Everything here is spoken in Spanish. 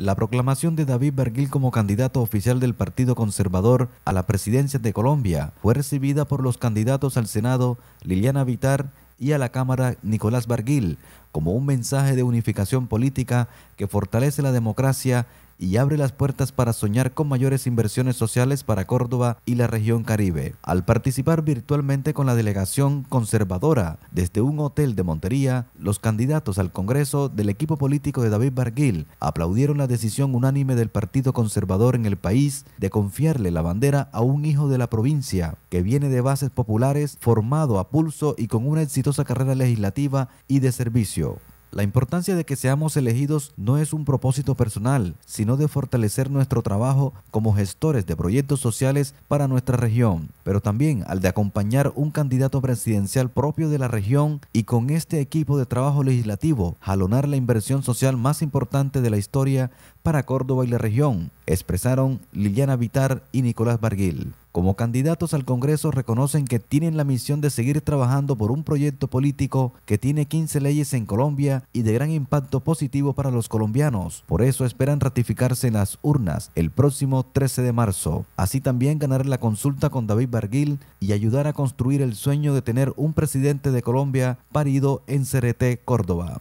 la proclamación de David Bergil como candidato oficial del Partido Conservador a la presidencia de Colombia fue recibida por los candidatos al Senado Liliana Vitar y a la Cámara Nicolás Barguil como un mensaje de unificación política que fortalece la democracia y abre las puertas para soñar con mayores inversiones sociales para Córdoba y la región Caribe. Al participar virtualmente con la delegación conservadora desde un hotel de Montería, los candidatos al Congreso del equipo político de David Barguil aplaudieron la decisión unánime del Partido Conservador en el país de confiarle la bandera a un hijo de la provincia que viene de bases populares, formado a pulso y con una exitosa carrera legislativa y de servicio. La importancia de que seamos elegidos no es un propósito personal, sino de fortalecer nuestro trabajo como gestores de proyectos sociales para nuestra región, pero también al de acompañar un candidato presidencial propio de la región y con este equipo de trabajo legislativo jalonar la inversión social más importante de la historia para Córdoba y la región, expresaron Liliana Vitar y Nicolás Barguil. Como candidatos al Congreso reconocen que tienen la misión de seguir trabajando por un proyecto político que tiene 15 leyes en Colombia y de gran impacto positivo para los colombianos. Por eso esperan ratificarse en las urnas el próximo 13 de marzo. Así también ganar la consulta con David Barguil y ayudar a construir el sueño de tener un presidente de Colombia parido en CRT Córdoba.